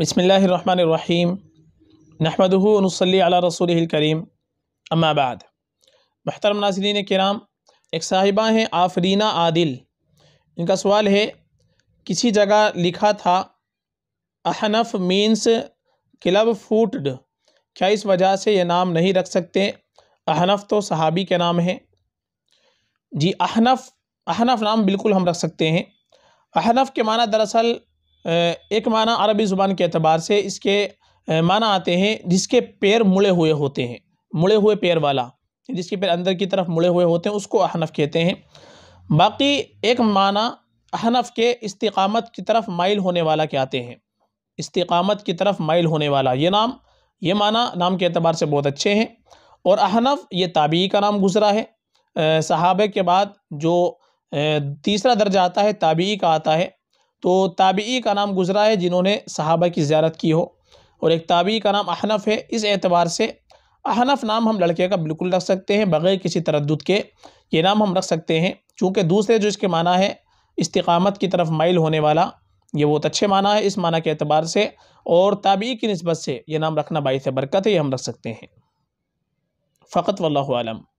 बसमीम अला रसूल करीम अम्माबाद महतरम नाजरीन कराम एक साहिबा हैं आफरीना आदिल इनका सवाल है किसी जगह लिखा था अहनफ मीन्स क्लब फूटड क्या इस वजह से ये नाम नहीं रख सकते अहनफ तो सहाबी के नाम हैं जी अहनफ अहनफ नाम बिल्कुल हम रख सकते हैं अहनफ के माना दरअसल एक माना अरबी ज़ुबान के अतबार से इसके माना आते हैं जिसके पैर मुड़े हुए होते हैं मुड़े हुए पैर वाला जिसके पैर अंदर की तरफ मुड़े हुए होते हैं उसको अहनफ कहते हैं बाकी एक माना अहनफ के इस्तकामत की तरफ माइल होने वाला के आते हैं इस्तकामत की तरफ माइल होने वाला ये नाम ये माना नाम के अतबार से बहुत अच्छे हैं और अहनफ ये ताबी का नाम गुज़रा है सहाबे के बाद जो तीसरा दर्जा आता है ताबी का आता है तो ताबी का नाम गुज़रा है जिन्होंने सहाबा की ज्यारत की हो और एक ताबी का नाम अहनफ़ है इस एतबार से अहनफ़ नाम हम लड़के का बिल्कुल रख सकते हैं बग़ैर किसी तरद के ये नाम हम रख सकते हैं चूँकि दूसरे जो इसके माना है इस्तकामत की तरफ माइल होने वाला ये बहुत अच्छे माना है इस माना के अतबार से और ताबी की नस्बत से ये नाम रखना बायस बरकत है ये हम रख सकते हैं फ़कत वल्लम